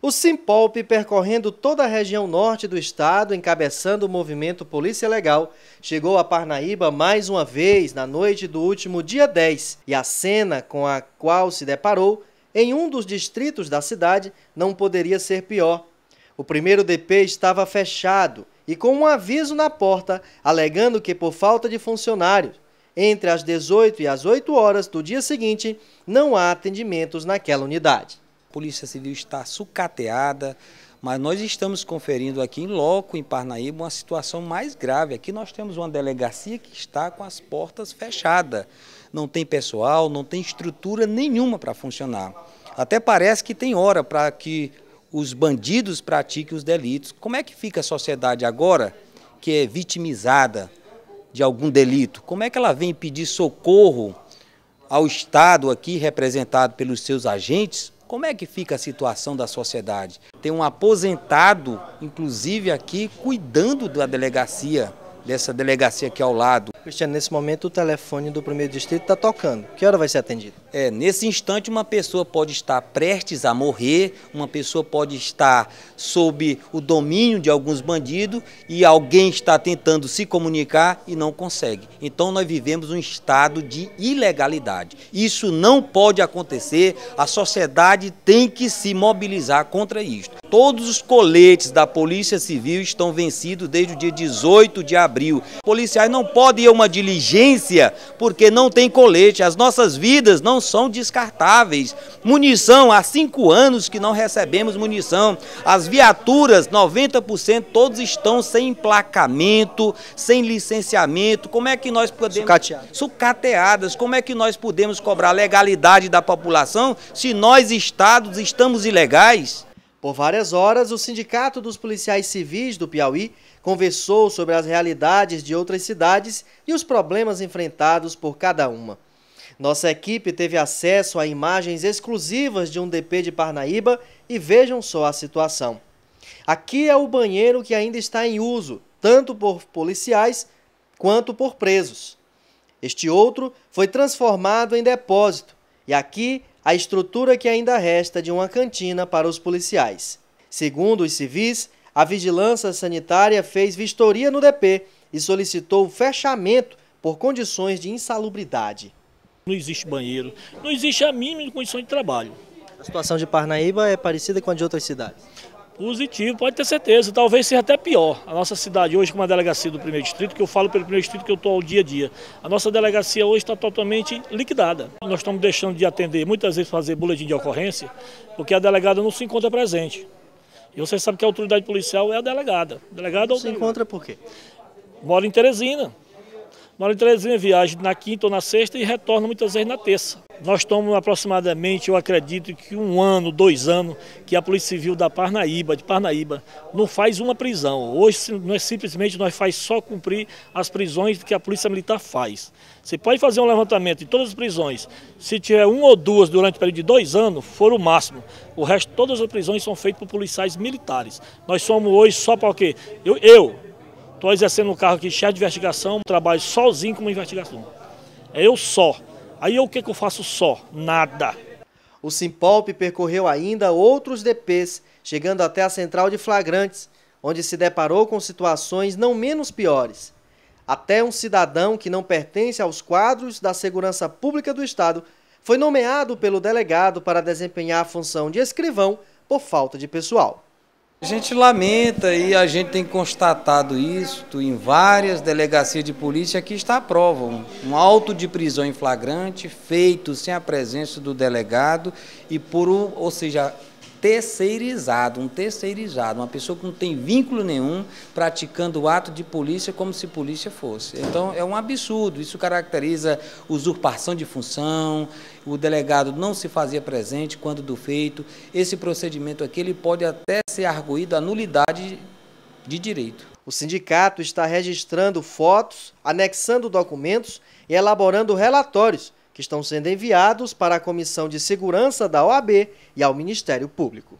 O Simpolp, percorrendo toda a região norte do estado, encabeçando o movimento Polícia Legal, chegou a Parnaíba mais uma vez na noite do último dia 10 e a cena com a qual se deparou em um dos distritos da cidade não poderia ser pior. O primeiro DP estava fechado e com um aviso na porta alegando que por falta de funcionários entre as 18 e as 8 horas do dia seguinte, não há atendimentos naquela unidade. Polícia Civil está sucateada, mas nós estamos conferindo aqui em loco, em Parnaíba, uma situação mais grave. Aqui nós temos uma delegacia que está com as portas fechadas. Não tem pessoal, não tem estrutura nenhuma para funcionar. Até parece que tem hora para que os bandidos pratiquem os delitos. Como é que fica a sociedade agora que é vitimizada de algum delito? Como é que ela vem pedir socorro ao Estado aqui, representado pelos seus agentes, como é que fica a situação da sociedade? Tem um aposentado, inclusive aqui, cuidando da delegacia, dessa delegacia aqui ao lado. Cristiano, nesse momento o telefone do primeiro distrito está tocando. Que hora vai ser atendido? É, nesse instante uma pessoa pode estar prestes a morrer, uma pessoa pode estar sob o domínio de alguns bandidos e alguém está tentando se comunicar e não consegue. Então nós vivemos um estado de ilegalidade. Isso não pode acontecer, a sociedade tem que se mobilizar contra isto. Todos os coletes da Polícia Civil estão vencidos desde o dia 18 de abril. Policiais não podem ir a uma diligência porque não tem colete. As nossas vidas não são descartáveis. Munição, há cinco anos que não recebemos munição. As viaturas, 90%, todos estão sem emplacamento, sem licenciamento. Como é que nós podemos. Sucateadas. Sucateadas. Como é que nós podemos cobrar legalidade da população se nós, estados, estamos ilegais? Por várias horas, o Sindicato dos Policiais Civis do Piauí conversou sobre as realidades de outras cidades e os problemas enfrentados por cada uma. Nossa equipe teve acesso a imagens exclusivas de um DP de Parnaíba e vejam só a situação. Aqui é o banheiro que ainda está em uso, tanto por policiais quanto por presos. Este outro foi transformado em depósito e aqui a estrutura que ainda resta de uma cantina para os policiais. Segundo os civis, a vigilância sanitária fez vistoria no DP e solicitou o fechamento por condições de insalubridade. Não existe banheiro, não existe a mínima condição de trabalho. A situação de Parnaíba é parecida com a de outras cidades? Positivo, pode ter certeza. Talvez seja até pior. A nossa cidade hoje, com uma delegacia do primeiro distrito, que eu falo pelo primeiro distrito que eu estou ao dia a dia, a nossa delegacia hoje está totalmente liquidada. Nós estamos deixando de atender, muitas vezes fazer boletim de ocorrência, porque a delegada não se encontra presente. E você sabe que a autoridade policial é a delegada. Delegada é se encontra por quê? Mora em Teresina. Mora em Teresina, viaja na quinta ou na sexta e retorna muitas vezes na terça. Nós estamos aproximadamente, eu acredito que um ano, dois anos, que a Polícia Civil da Parnaíba, de Parnaíba, não faz uma prisão. Hoje, é simplesmente, nós faz só cumprir as prisões que a Polícia Militar faz. Você pode fazer um levantamento de todas as prisões. Se tiver uma ou duas durante o período de dois anos, for o máximo. O resto, todas as prisões são feitas por policiais militares. Nós somos hoje só para o quê? eu, eu Estou exercendo um carro aqui cheio de investigação, trabalho sozinho com uma investigação. É eu só. Aí eu, o que, que eu faço só? Nada. O Simpop percorreu ainda outros DPs, chegando até a central de flagrantes, onde se deparou com situações não menos piores. Até um cidadão que não pertence aos quadros da segurança pública do Estado foi nomeado pelo delegado para desempenhar a função de escrivão por falta de pessoal. A gente lamenta e a gente tem constatado isso em várias delegacias de polícia. Aqui está a prova: um auto de prisão em flagrante feito sem a presença do delegado e por, ou seja, terceirizado, um terceirizado, uma pessoa que não tem vínculo nenhum praticando o ato de polícia como se polícia fosse. Então é um absurdo, isso caracteriza usurpação de função, o delegado não se fazia presente quando do feito. Esse procedimento aqui ele pode até ser arguído a nulidade de direito. O sindicato está registrando fotos, anexando documentos e elaborando relatórios que estão sendo enviados para a Comissão de Segurança da OAB e ao Ministério Público.